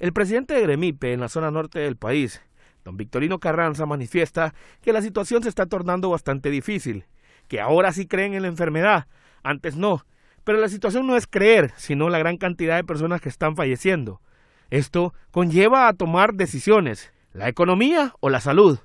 El presidente de Gremipe en la zona norte del país, don Victorino Carranza, manifiesta que la situación se está tornando bastante difícil, que ahora sí creen en la enfermedad, antes no, pero la situación no es creer, sino la gran cantidad de personas que están falleciendo. Esto conlleva a tomar decisiones, la economía o la salud.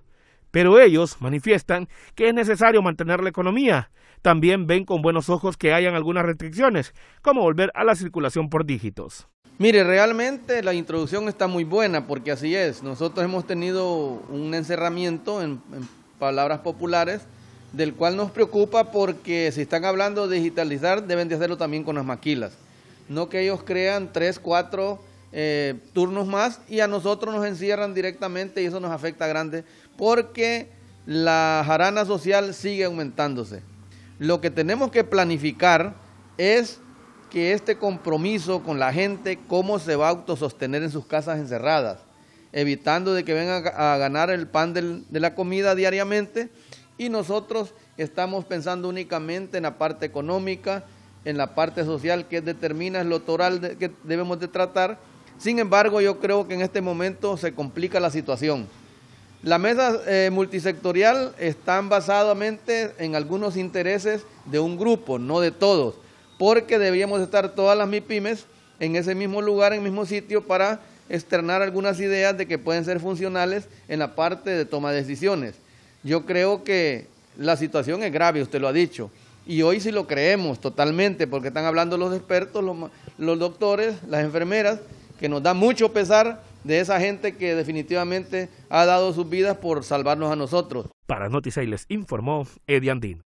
Pero ellos manifiestan que es necesario mantener la economía. También ven con buenos ojos que hayan algunas restricciones, como volver a la circulación por dígitos. Mire, realmente la introducción está muy buena porque así es. Nosotros hemos tenido un encerramiento, en, palabras populares, del cual nos preocupa porque si están hablando de digitalizar, deben de hacerlo también con las maquilas. No que ellos crean tres, cuatro eh, turnos más y a nosotros nos encierran directamente y eso nos afecta grande porque la jarana social sigue aumentándose. Lo que tenemos que planificar es que este compromiso con la gente, cómo se va a autosostener en sus casas encerradas, evitando de que vengan a, ganar el pan de la comida diariamente. Y nosotros estamos pensando únicamente en la parte económica, en la parte social que determina el toral que debemos de tratar. Sin embargo, yo creo que en este momento se complica la situación. La mesa eh, multisectorial están basadamente en algunos intereses de un grupo, no de todos porque debíamos estar todas las MIPIMES en ese mismo lugar, en el mismo sitio, para externar algunas ideas de que pueden ser funcionales en la parte de toma de decisiones. Yo creo que la situación es grave, usted lo ha dicho, y hoy sí lo creemos totalmente, porque están hablando los expertos, los, doctores, las enfermeras, que nos da mucho pesar de esa gente que definitivamente ha dado sus vidas por salvarnos a nosotros. Para Noticias les informó Eddie Andín.